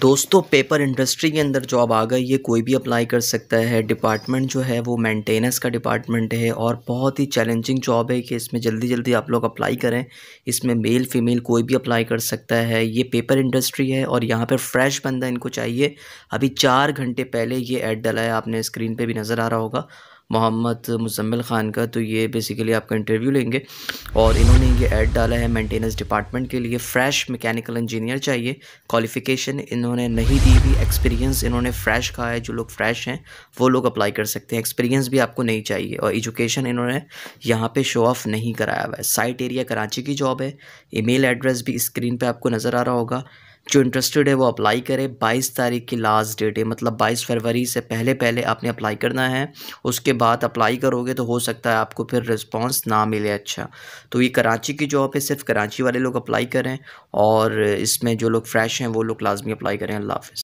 दोस्तों paper industry के अंदर जॉब आ गई ये कोई भी अप्लाई कर सकता है डिपार्टमेंट जो है वो मेंटेनेंस का डिपार्टमेंट है और बहुत ही चैलेंजिंग जॉब है कि इसमें जल्दी जल्दी आप लोग अप्लाई करें इसमें मेल फीमेल कोई भी अप्लाई कर सकता है ये पेपर इंडस्ट्री है और यहाँ पर फ्रेश बंदा इनको चाहिए अभी चार घंटे पहले ये ऐड डला है आपने स्क्रीन पर भी नज़र आ रहा होगा मोहम्मद मुजम्मिल ख़ान का तो ये बेसिकली आपका इंटरव्यू लेंगे और इन्होंने ये ऐड डाला है मेंटेनेंस डिपार्टमेंट के लिए फ़्रेश मैकेनिकल इंजीनियर चाहिए क्वालिफ़िकेशन इन्होंने नहीं दी हुई एक्सपीरियंस इन्होंने फ़्रेश कहा है जो लोग फ़्रेश हैं वो लोग अप्लाई कर सकते हैं एक्सपीरियंस भी आपको नहीं चाहिए और एजुकेशन इन्होंने यहाँ पर शो ऑफ़ नहीं कराया हुआ है साइट एरिया कराची की जॉब है ई एड्रेस भी स्क्रीन पर आपको नज़र आ रहा होगा जो इंटरेस्टेड है वो अप्लाई करे 22 तारीख की लास्ट डेट है मतलब 22 फरवरी से पहले पहले आपने अप्लाई करना है उसके बाद अप्लाई करोगे तो हो सकता है आपको फिर रिस्पांस ना मिले अच्छा तो ये कराची की जॉब है सिर्फ कराची वाले लोग अप्लाई करें और इसमें जो लोग फ्रेश हैं वो लोग लाजमी अप्लाई करें अल्लाह हाफ़